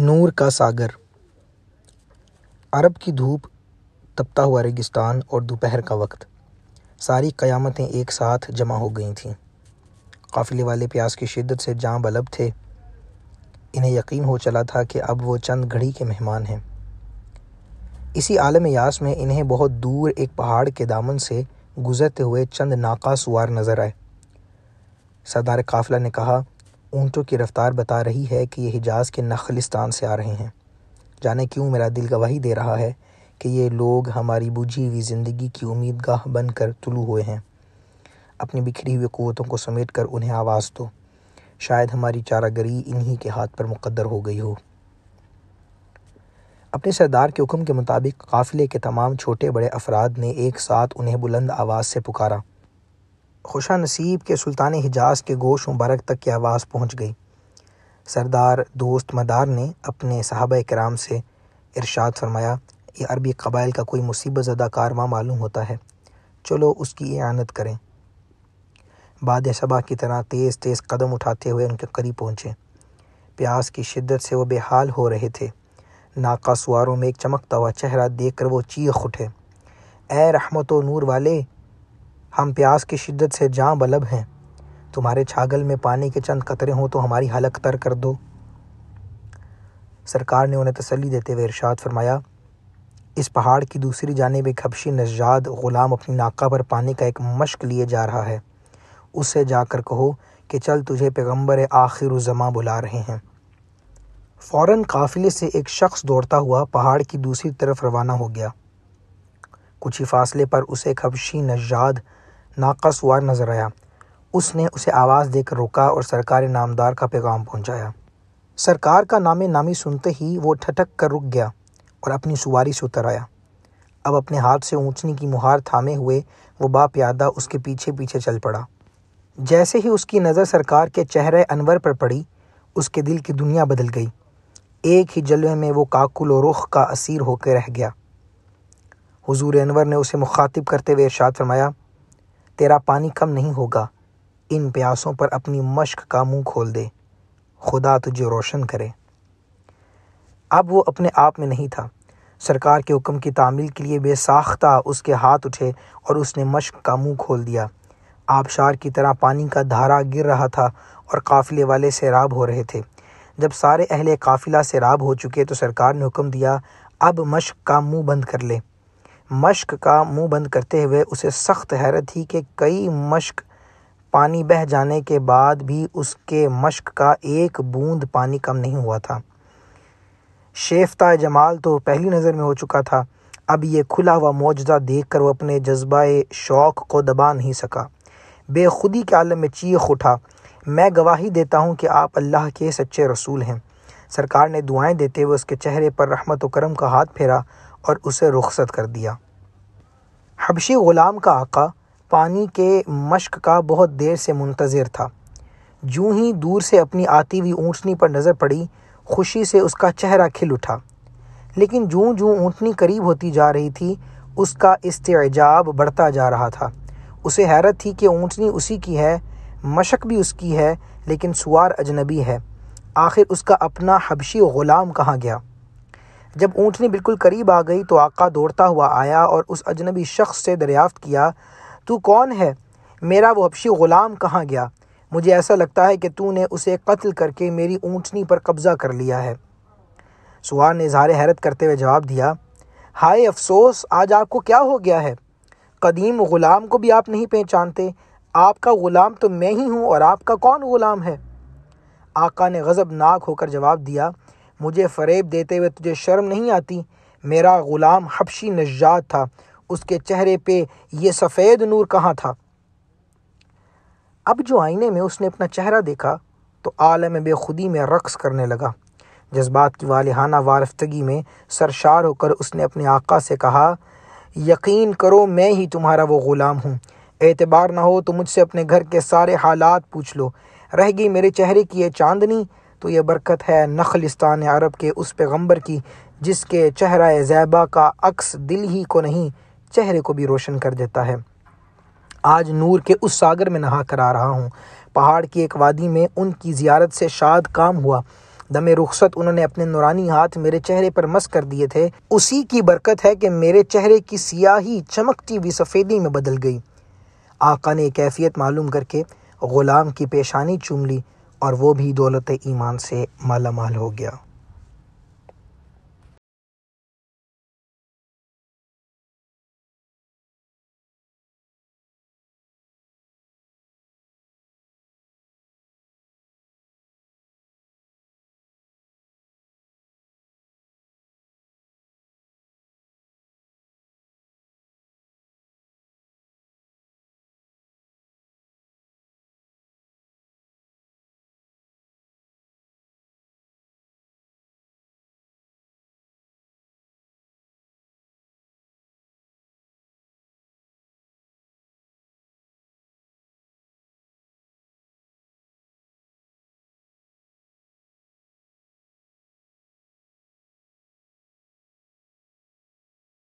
नूर का सागर अरब की धूप तपता हुआ रेगिस्तान और दोपहर का वक्त सारी क़यामतें एक साथ जमा हो गई थीं काफ़िले वाले प्यास की शिद्दत से जां बलब थे इन्हें यकीन हो चला था कि अब वो चंद घड़ी के मेहमान हैं इसी आलम यास में इन्हें बहुत दूर एक पहाड़ के दामन से गुज़रते हुए चंद नाका सुवार नज़र आए सरदार काफ़िला ने कहा ऊँटों की रफ़्तार बता रही है कि ये हिजाज़ के नखलिस्तान से आ रहे हैं जाने क्यों मेरा दिल गवाही दे रहा है कि ये लोग हमारी बुझी हुई ज़िंदगी की उम्मीद गाह बन कर तुलू हुए हैं अपनी बिखरी हुई क़वतों को समेट कर उन्हें आवाज़ दो शायद हमारी चारागरी इन्हीं के हाथ पर मुकद्दर हो गई हो अपने सरदार के हुक्म के मुताबिक काफ़िले के तमाम छोटे बड़े अफराद ने एक साथ उन्हें बुलंद आवाज़ से पुकारा खुशा नसीब के सुल्तान हिजाज के गोश मुबारक तक की आवाज़ पहुँच गई सरदार दोस्त मदार ने अपने साहब कराम से इरशाद फरमाया ये अरबी कबाइल का कोई मुसीबत ज़दा कारवा मालूम होता है चलो उसकी इनत करें बाद सबा की तरह तेज़ तेज़ कदम उठाते हुए उनके करीब पहुँचे प्यास की शिद्दत से वो बेहाल हो रहे थे नाका सुवारों में एक चमकता हुआ चेहरा देख कर वो चीख उठे ए रहमत नूर वाले हम प्यास की शिद्दत से जाँ बलब हैं तुम्हारे छागल में पानी के चंद कतरे हों तो हमारी हलक तर कर दो सरकार ने उन्हें तसली देते हुए इरशाद फरमाया इस पहाड़ की दूसरी जानब एक हबशी नजाद ग़ुलाम अपनी नाका पर पानी का एक मश्क लिए जा रहा है उससे जाकर कहो कि चल तुझे पैगम्बर आखिर ज़मा बुला रहे हैं फ़ौर काफ़िले से एक शख्स दौड़ता हुआ पहाड़ की दूसरी तरफ रवाना हो गया कुछ ही फासले पर उसे एक हबशी नजाद हुआ नजर आया उसने उसे आवाज़ देकर रोका और सरकारी नामदार का पैगाम पहुंचाया। सरकार का नामे नामी सुनते ही वो ठटक कर रुक गया और अपनी सवारी से उतर आया अब अपने हाथ से ऊँचनी की मुहार थामे हुए वो यादा उसके पीछे पीछे चल पड़ा जैसे ही उसकी नज़र सरकार के चेहरे अनवर पर पड़ी उसके दिल की दुनिया बदल गई एक ही जलवे में वो काकुल और रुख का असीर होकर रह गया हुजूर अनवर ने उसे मुखातिब करते हुए इरशाद फरमाया तेरा पानी कम नहीं होगा इन प्यासों पर अपनी मश्क का मुंह खोल दे खुदा तुझे रोशन करे अब वो अपने आप में नहीं था सरकार के हुक्म की तामील के लिए बेसाख्ता उसके हाथ उठे और उसने मश्क का मुंह खोल दिया आबशार की तरह पानी का धारा गिर रहा था और काफ़िले वाले सैराब हो रहे थे जब सारे अहले काफ़िला सैराब हो चुके तो सरकार ने हुक्म दिया अब मश्क का मुंह बंद कर ले मश्क का मुंह बंद करते हुए उसे सख्त हैरत थी कि कई मश्क पानी बह जाने के बाद भी उसके मश्क का एक बूंद पानी कम नहीं हुआ था शेफ्ता जमाल तो पहली नज़र में हो चुका था अब ये खुला हुआ मौजदा देख कर वह अपने जज्बा शौक़ को दबा नहीं सका बेखुदी के आलम में चीख उठा मैं गवाही देता हूँ कि आप अल्लाह के सच्चे रसूल हैं सरकार ने दुआएं देते हुए उसके चेहरे पर रहमत करम का हाथ फेरा और उसे रुखसत कर दिया हबशी ग़ुलाम का आका पानी के मश्क का बहुत देर से मुंतज़र था जूँ ही दूर से अपनी आती हुई ऊँटनी पर नज़र पड़ी खुशी से उसका चेहरा खिल उठा लेकिन जूँ जूँ ऊँटनी करीब होती जा रही थी उसका इस्तेजाब बढ़ता जा रहा था उसे हैरत थी कि ऊँटनी उसी की है मशक भी उसकी है लेकिन सुवार अजनबी है आखिर उसका अपना हबशी ग़ुलाम कहाँ गया जब ऊँटनी बिल्कुल करीब आ गई तो आका दौड़ता हुआ आया और उस अजनबी शख्स से दरियाफ़त किया तू कौन है मेरा वो हबशी ग़ुलाम कहाँ गया मुझे ऐसा लगता है कि तूने उसे कत्ल करके मेरी ऊँटनी पर कब्ज़ा कर लिया है सुहार ने इजहार हैरत करते हुए जवाब दिया हाय अफसोस आज आपको क्या हो गया है कदीम ग़ुलाम को भी आप नहीं पहचानते आपका ग़ुलाम तो मैं ही हूँ और आपका कौन ग़ुलाम है आका ने गज़बनाक होकर जवाब दिया मुझे फरेब देते हुए तुझे शर्म नहीं आती मेरा ग़ुलाम हबशी नजात था उसके चेहरे पे ये सफ़ेद नूर कहाँ था अब जो आईने में उसने अपना चेहरा देखा तो आलम बेखुदी में रक़्स करने लगा जज्बात की वालहाना वारफ्तगी में सरशार होकर उसने अपने आका से कहा यकीन करो मैं ही तुम्हारा वो ग़ुलाम हूँ एतबार ना हो तो मुझसे अपने घर के सारे हालात पूछ लो रह गई मेरे चेहरे की ये चांदनी तो ये बरकत है नखलिस्तान अरब के उस पैगम्बर की जिसके चेहरा जैबा का अक्स दिल ही को नहीं चेहरे को भी रोशन कर देता है आज नूर के उस सागर में नहा कर आ रहा हूँ पहाड़ की एक वादी में उनकी ज़ियारत से शाद काम हुआ दम रुखसत उन्होंने अपने नुरानी हाथ मेरे चेहरे पर मस कर दिए थे उसी की बरकत है कि मेरे चेहरे की सियाही चमकती हुई सफ़ेदी में बदल गई आका ने कैफियत मालूम करके ग़ुलाम की पेशानी चूम ली और वो भी दौलत ईमान से मालामाल हो गया